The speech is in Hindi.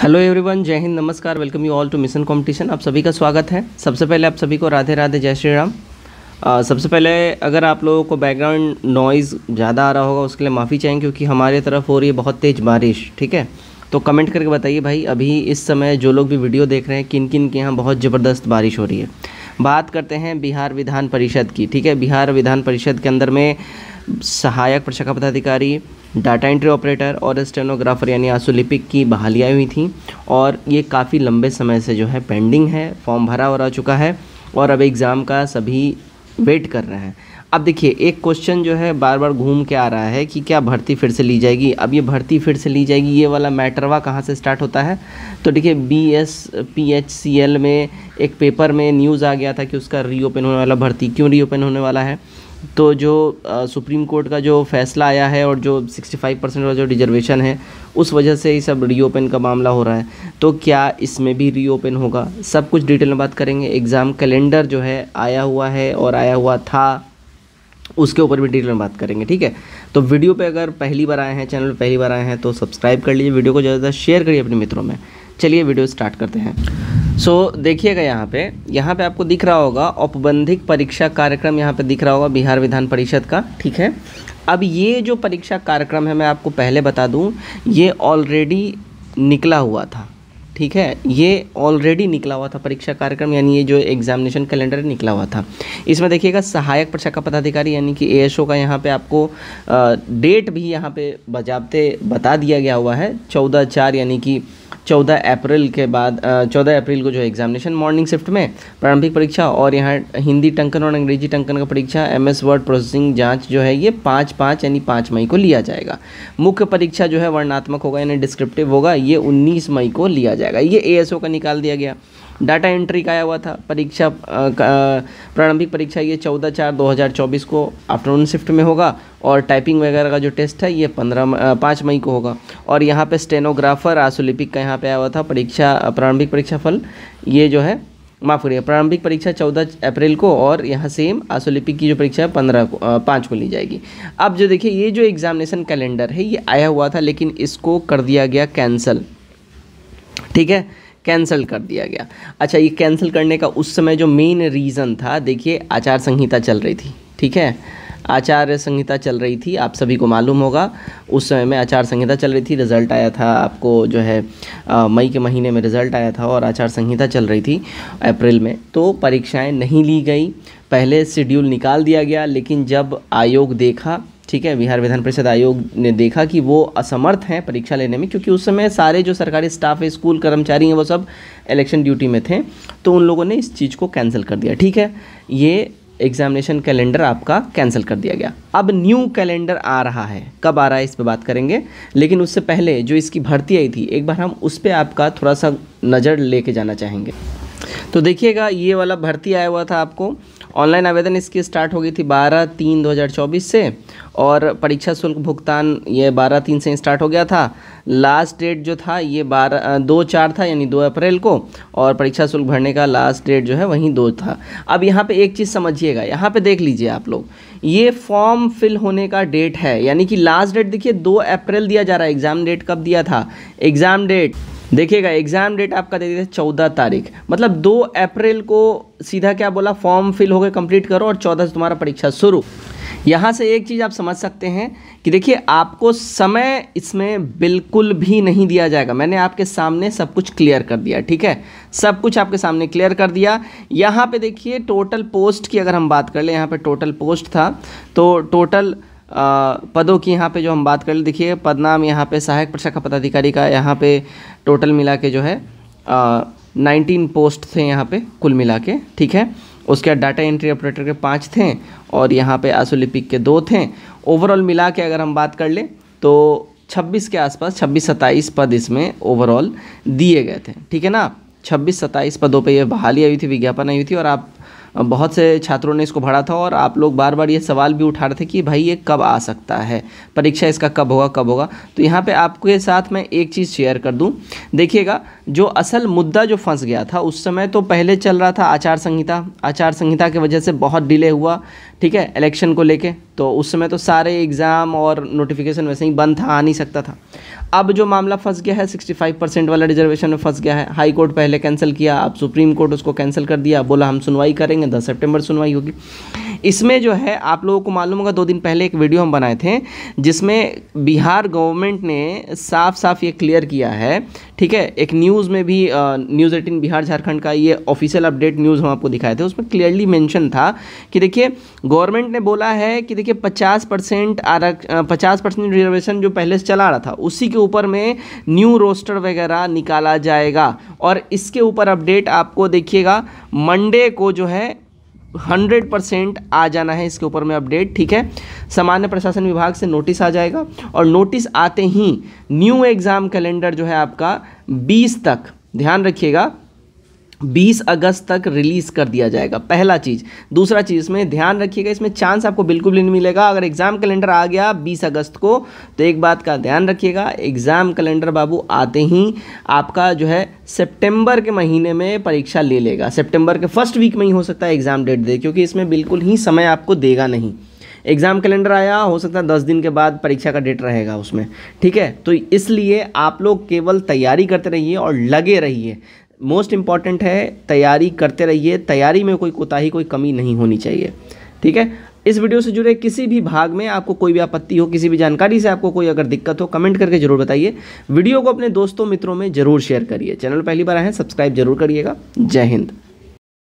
हेलो एवरीवन जय हिंद नमस्कार welcome you all to mission competition आप सभी का स्वागत है सबसे पहले आप सभी को राधे राधे जय श्री राम सबसे पहले अगर आप लोगों को बैकग्राउंड नॉइज़ ज़्यादा आ रहा होगा उसके लिए माफ़ी चाहेंगे क्योंकि हमारे तरफ हो रही है बहुत तेज़ बारिश ठीक है तो कमेंट करके बताइए भाई अभी इस समय जो लोग भी वीडियो देख रहे हैं किन किन के यहाँ बहुत ज़बरदस्त बारिश हो रही है बात करते हैं बिहार विधान परिषद की ठीक है बिहार विधान परिषद के अंदर में सहायक प्रशाखा पदाधिकारी डाटा एंट्री ऑपरेटर और स्टेनोग्राफर यानी आसुलिपिक की बहालियाँ हुई थी और ये काफ़ी लंबे समय से जो है पेंडिंग है फॉर्म भरा आ चुका है और अब एग्ज़ाम का सभी वेट कर रहे हैं अब देखिए एक क्वेश्चन जो है बार बार घूम के आ रहा है कि क्या भर्ती फिर से ली जाएगी अब ये भर्ती फिर से ली जाएगी ये वाला मैटरवा कहाँ से स्टार्ट होता है तो देखिए B S P H C L में एक पेपर में न्यूज़ आ गया था कि उसका रीओपन होने वाला भर्ती क्यों रीओपन होने वाला है तो जो सुप्रीम कोर्ट का जो फैसला आया है और जो 65 परसेंट का जो रिजर्वेशन है उस वजह से ही सब रीओपन का मामला हो रहा है तो क्या इसमें भी रीओपन होगा सब कुछ डिटेल में बात करेंगे एग्ज़ाम कैलेंडर जो है आया हुआ है और आया हुआ था उसके ऊपर भी डिटेल में बात करेंगे ठीक है तो वीडियो पे अगर पहली बार आए हैं चैनल पर पहली बार आए हैं तो सब्सक्राइब कर लीजिए वीडियो को ज़्यादा से ज़्यादा शेयर करिए अपने मित्रों में चलिए वीडियो स्टार्ट करते हैं सो so, देखिएगा यहाँ पे यहाँ पे आपको दिख रहा होगा औपबंधिक परीक्षा कार्यक्रम यहाँ पे दिख रहा होगा बिहार विधान परिषद का ठीक है अब ये जो परीक्षा कार्यक्रम है मैं आपको पहले बता दूँ ये ऑलरेडी निकला हुआ था ठीक है ये ऑलरेडी निकला हुआ था परीक्षा कार्यक्रम यानी ये जो एग्जामिनेशन कैलेंडर निकला हुआ था इसमें देखिएगा सहायक प्रशाखा पदाधिकारी यानी कि ए का यहाँ पे आपको डेट भी यहाँ पे बजाबते बता दिया गया हुआ है चौदह चार यानी कि चौदह अप्रैल के बाद चौदह अप्रैल को जो है एग्जामिनेशन मॉर्निंग शिफ्ट में प्रारंभिक परीक्षा और यहाँ हिंदी टंकन और अंग्रेजी टंकन का परीक्षा एम एस वर्ड प्रोसेसिंग जाँच जो है ये पाँच पाँच यानी पाँच मई को लिया जाएगा मुख्य परीक्षा जो है वर्णात्मक होगा यानी डिस्क्रिप्टिव होगा ये उन्नीस मई को लिया जाएगा ये ए का निकाल दिया गया डाटा एंट्री का आया हुआ था परीक्षा प्रारंभिक परीक्षा ये चौदह चार दो को आफ्टरनून शिफ्ट में होगा और टाइपिंग वगैरह का जो टेस्ट है ये पंद्रह पाँच मई को होगा और यहाँ पे स्टेनोग्राफर आसोलिपिक का यहाँ पे आया हुआ था परीक्षा प्रारंभिक परीक्षा फल ये जो है माफ़ करिए प्रारंभिक परीक्षा चौदह अप्रैल को और यहाँ सेम आसोलिपिक की जो परीक्षा है पंद्रह को पाँच को ली जाएगी अब जो देखिए ये जो एग्जामिनेशन कैलेंडर है ये आया हुआ था लेकिन इसको कर दिया गया कैंसल ठीक है कैंसिल कर दिया गया अच्छा ये कैंसिल करने का उस समय जो मेन रीज़न था देखिए आचार संहिता चल रही थी ठीक है आचार संहिता चल रही थी आप सभी को मालूम होगा उस समय में आचार संहिता चल रही थी रिज़ल्ट आया था आपको जो है मई के महीने में रिज़ल्ट आया था और आचार संहिता चल रही थी अप्रैल में तो परीक्षाएं नहीं ली गई पहले शेड्यूल निकाल दिया गया लेकिन जब आयोग देखा ठीक है बिहार विधान परिषद आयोग ने देखा कि वो असमर्थ हैं परीक्षा लेने में क्योंकि उस समय सारे जो सरकारी स्टाफ है स्कूल कर्मचारी हैं वो सब इलेक्शन ड्यूटी में थे तो उन लोगों ने इस चीज़ को कैंसिल कर दिया ठीक है ये एग्जामिनेशन कैलेंडर आपका कैंसिल कर दिया गया अब न्यू कैलेंडर आ रहा है कब आ रहा है इस पर बात करेंगे लेकिन उससे पहले जो इसकी भर्ती आई थी एक बार हम उस पर आपका थोड़ा सा नज़र लेके जाना चाहेंगे तो देखिएगा ये वाला भर्ती आया हुआ था आपको ऑनलाइन आवेदन इसकी स्टार्ट हो गई थी बारह तीन 2024 से और परीक्षा शुल्क भुगतान ये बारह तीन से स्टार्ट हो गया था लास्ट डेट जो था ये बारह दो चार था यानी दो अप्रैल को और परीक्षा शुल्क भरने का लास्ट डेट जो है वहीं दो था अब यहाँ पे एक चीज़ समझिएगा यहाँ पे देख लीजिए आप लोग ये फॉर्म फिल होने का डेट है यानी कि लास्ट डेट देखिए दो अप्रैल दिया जा रहा है एग्ज़ाम डेट कब दिया था एग्ज़ाम डेट देखिएगा एग्ज़ाम डेट आपका दे दिया चौदह तारीख मतलब दो अप्रैल को सीधा क्या बोला फॉर्म फिल होकर कंप्लीट करो और चौदह से तुम्हारा परीक्षा शुरू यहाँ से एक चीज़ आप समझ सकते हैं कि देखिए आपको समय इसमें बिल्कुल भी नहीं दिया जाएगा मैंने आपके सामने सब कुछ क्लियर कर दिया ठीक है सब कुछ आपके सामने क्लियर कर दिया यहाँ पे देखिए टोटल पोस्ट की अगर हम बात कर लें यहाँ पे टोटल पोस्ट था तो टोटल पदों की यहाँ पे जो हम बात कर लें देखिए पदनाम यहाँ पे सहायक प्रशाखा पदाधिकारी का यहाँ पर टोटल मिला के जो है नाइनटीन पोस्ट थे यहाँ पर कुल मिला के ठीक है उसके बाद डाटा एंट्री ऑपरेटर के पाँच थे और यहाँ पे आसोलिपिक के दो थे ओवरऑल मिला के अगर हम बात कर लें तो 26 के आसपास 26-27 पद इसमें ओवरऑल दिए गए थे ठीक है ना 26-27 पदों पे ये बहाली आई थी विज्ञापन आई हुई थी और आप बहुत से छात्रों ने इसको भरा था और आप लोग बार बार ये सवाल भी उठा रहे थे कि भाई ये कब आ सकता है परीक्षा इसका कब होगा कब होगा तो यहाँ पे आपके साथ मैं एक चीज़ शेयर कर दूँ देखिएगा जो असल मुद्दा जो फंस गया था उस समय तो पहले चल रहा था आचार संहिता आचार संहिता की वजह से बहुत डिले हुआ ठीक है इलेक्शन को लेके तो उस समय तो सारे एग्ज़ाम और नोटिफिकेशन वैसे ही बंद था आ नहीं सकता था अब जो मामला फंस गया है 65 परसेंट वाला रिजर्वेशन में फंस गया है हाई कोर्ट पहले कैंसिल किया अब सुप्रीम कोर्ट उसको कैंसिल कर दिया बोला हम सुनवाई करेंगे दस सेप्टेम्बर सुनवाई होगी इसमें जो है आप लोगों को मालूम होगा दो दिन पहले एक वीडियो हम बनाए थे जिसमें बिहार गवर्नमेंट ने साफ साफ ये क्लियर किया है ठीक है एक न्यूज़ में भी न्यूज़ एटीन बिहार झारखंड का ये ऑफिशियल अपडेट न्यूज़ हम आपको दिखाए थे उसमें क्लियरली मैंशन था कि देखिए गवर्नमेंट ने बोला है कि देखिए पचास परसेंट आरक्ष पचास परसेंट रिजर्वेशन जो पहले से चला रहा था उसी के ऊपर में न्यू रोस्टर वगैरह निकाला जाएगा और इसके ऊपर अपडेट आपको देखिएगा मंडे को जो है हंड्रेड परसेंट आ जाना है इसके ऊपर में अपडेट ठीक है सामान्य प्रशासन विभाग से नोटिस आ जाएगा और नोटिस आते ही न्यू एग्ज़ाम कैलेंडर जो है आपका बीस तक ध्यान रखिएगा बीस अगस्त तक रिलीज़ कर दिया जाएगा पहला चीज़ दूसरा चीज़ इसमें ध्यान रखिएगा इसमें चांस आपको बिल्कुल भी नहीं मिलेगा अगर एग्ज़ाम कैलेंडर आ गया बीस अगस्त को तो एक बात का ध्यान रखिएगा एग्ज़ाम कैलेंडर बाबू आते ही आपका जो है सितंबर के महीने में परीक्षा ले लेगा सितंबर के फर्स्ट वीक में ही हो सकता है एग्ज़ाम डेट दे क्योंकि इसमें बिल्कुल ही समय आपको देगा नहीं एग्ज़ाम कैलेंडर आया हो सकता है दस दिन के बाद परीक्षा का डेट रहेगा उसमें ठीक है तो इसलिए आप लोग केवल तैयारी करते रहिए और लगे रहिए मोस्ट इम्पॉर्टेंट है तैयारी करते रहिए तैयारी में कोई कोताही कोई कमी नहीं होनी चाहिए ठीक है इस वीडियो से जुड़े किसी भी भाग में आपको कोई भी आपत्ति हो किसी भी जानकारी से आपको कोई अगर दिक्कत हो कमेंट करके जरूर बताइए वीडियो को अपने दोस्तों मित्रों में जरूर शेयर करिए चैनल पहली बार आए हैं सब्सक्राइब जरूर करिएगा जय हिंद